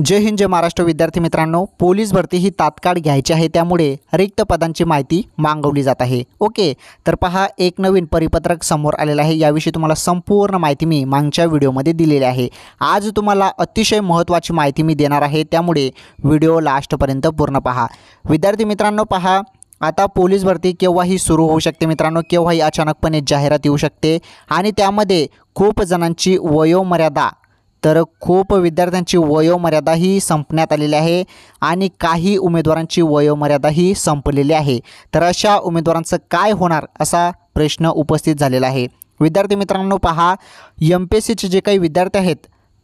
जय हिंद जय महाराष्ट्र विद्यार्थी मित्रांनो पोलीस भरती ही तात्काळ घ्यायची आहे त्यामुळे रिक्त पदांची माहिती मागवली जात आहे ओके तर पहा एक नवीन परिपत्रक समोर आलेलं आहे याविषयी तुम्हाला संपूर्ण माहिती मी मागच्या व्हिडिओमध्ये दिलेली आहे आज तुम्हाला अतिशय महत्त्वाची माहिती मी देणार आहे त्यामुळे व्हिडिओ लास्टपर्यंत पूर्ण पहा विद्यार्थी मित्रांनो पहा आता पोलीस भरती केव्हाही सुरू होऊ शकते मित्रांनो केव्हाही अचानकपणे जाहिरात येऊ शकते आणि त्यामध्ये खूप जणांची वयोमर्यादा तर खूप विद्यार्थ्यांची वयोमर्यादाही संपण्यात आलेली आहे आणि काही उमेदवारांची वयोमर्यादाही संपलेली आहे तर अशा उमेदवारांचं काय होणार असा प्रश्न उपस्थित झालेला आहे विद्यार्थी मित्रांनो पहा एम पी एस सीचे जे काही विद्यार्थी आहेत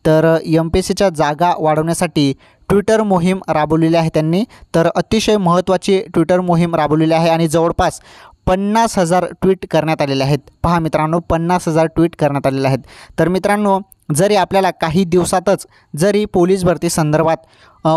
तर एम पी एस सीच्या जागा वाढवण्यासाठी ट्विटर मोहीम राबवलेली आहे त्यांनी तर अतिशय महत्त्वाची ट्विटर मोहीम राबवलेली आहे आणि जवळपास पन्नास हजार ट्विट करण्यात आलेले आहेत पहा मित्रांनो पन्नास हजार ट्विट करण्यात आलेले आहेत तर मित्रांनो जरी आपल्याला काही दिवसातच जरी पोलीस भरती संदर्भात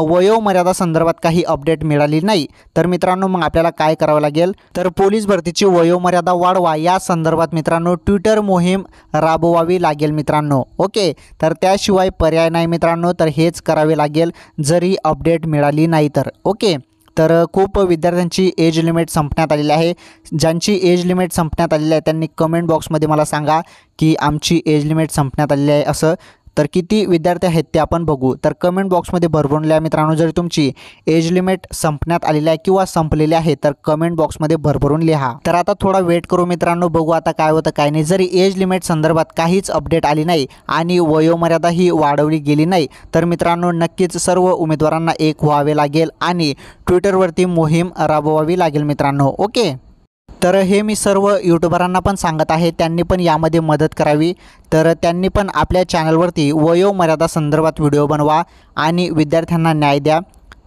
वयोमर्यादा संदर्भात काही अपडेट मिळाली नाही तर मित्रांनो मग आपल्याला काय करावं लागेल तर पोलीस भरतीची वयोमर्यादा वाढवा या संदर्भात मित्रांनो ट्विटर मोहीम राबवावी लागेल मित्रांनो ओके तर त्याशिवाय पर्याय नाही मित्रांनो तर हेच करावे लागेल जरी अपडेट मिळाली नाही तर ओके तर खूप विद्यार्थ्यांची एज लिमिट संपण्यात आलेली आहे ज्यांची एज लिमिट संपण्यात आलेली आहे त्यांनी कमेंट बॉक्समध्ये मला सांगा की आमची एज लिमिट संपण्यात आलेली आहे असं तर किती विद्यार्थी आहेत ते आपण बघू तर कमेंट बॉक्समध्ये भरभरून लिहा मित्रांनो जर तुमची एज लिमिट संपण्यात आलेली आहे किंवा संपलेली आहे तर कमेंट बॉक्समध्ये भरभरून लिहा तर आता थोडा वेट करू मित्रांनो बघू आता काय होतं काय नाही जरी एज लिमिट संदर्भात काहीच अपडेट आली नाही आणि वयोमर्यादा ही वाढवली गेली नाही तर मित्रांनो नक्कीच सर्व उमेदवारांना एक व्हावे लागेल आणि ट्विटरवरती मोहीम राबवावी लागेल मित्रांनो ओके तर हे मी सर्व यूट्यूबरांना पण सांगत आहे त्यांनी पण यामध्ये मदत करावी तर त्यांनी पण आपल्या चॅनलवरती वयोमर्यादा संदर्भात व्हिडिओ बनवा आणि विद्यार्थ्यांना न्याय द्या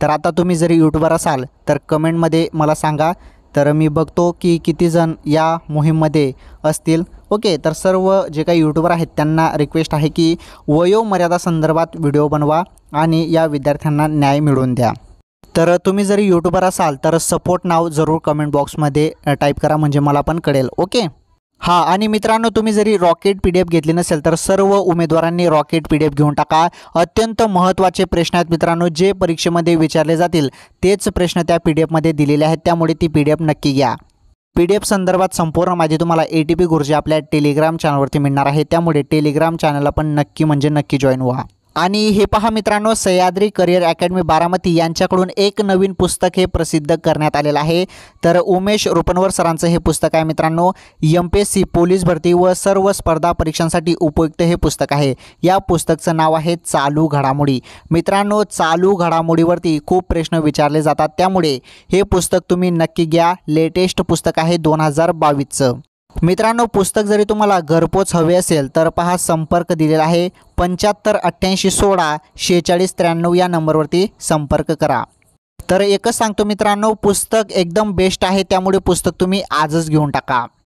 तर आता तुम्ही जरी यूट्यूबर असाल तर कमेंटमध्ये मला सांगा तर मी बघतो की किती जण या मोहीममध्ये असतील ओके तर सर्व जे काही यूट्यूबर आहेत त्यांना रिक्वेस्ट आहे की वयोमर्यादा संदर्भात व्हिडिओ बनवा आणि या विद्यार्थ्यांना न्याय मिळवून द्या तर तुम्ही जरी यूट्यूबर असाल तर सपोर्ट नाव जरूर कमेंट बॉक्समध्ये टाईप करा म्हणजे मला पण कळेल ओके हां आणि मित्रांनो तुम्ही जरी रॉकेट पी डी एफ घेतली नसेल तर सर्व उमेदवारांनी रॉकेट पी डी एफ घेऊन टाका अत्यंत महत्त्वाचे प्रश्न आहेत मित्रांनो जे परीक्षेमध्ये विचारले जातील तेच प्रश्न त्या पी डी एफमध्ये दिलेले आहेत त्यामुळे ती पी डी एफ नक्की घ्या पी डी एफ संदर्भात संपूर्ण माहिती तुम्हाला ए टी पी गुरुजी आपल्या टेलिग्राम चॅनलवरती मिळणार आहे त्यामुळे टेलिग्राम चॅनलला पण नक्की म्हणजे नक्की जॉईन व्हा आणि हे पहा मित्रांनो सह्याद्री करिअर अकॅडमी बारामती यांच्याकडून एक नवीन पुस्तक हे प्रसिद्ध करण्यात आलेलं आहे तर उमेश रुपनवर सरांचं हे पुस्तक आहे मित्रांनो M P S C police भरती व सर्व स्पर्धा परीक्षांसाठी उपयुक्त हे पुस्तक आहे या पुस्तकचं नाव आहे चालू घडामोडी मित्रांनो चालू घडामोडीवरती खूप प्रश्न विचारले जातात त्यामुळे हे पुस्तक तुम्ही नक्की घ्या लेटेस्ट पुस्तक आहे दोन हजार बावीसचं मित्रांनो पुस्तक जरी तुम्हाला घरपोच हवे असेल तर पहा संपर्क दिलेला आहे पंच्याहत्तर अठ्ठ्याऐंशी सोळा शेहेचाळीस त्र्याण्णव या नंबरवरती संपर्क करा तर एकच सांगतो मित्रांनो पुस्तक एकदम बेस्ट आहे त्यामुळे पुस्तक तुम्ही आजच घेऊन टाका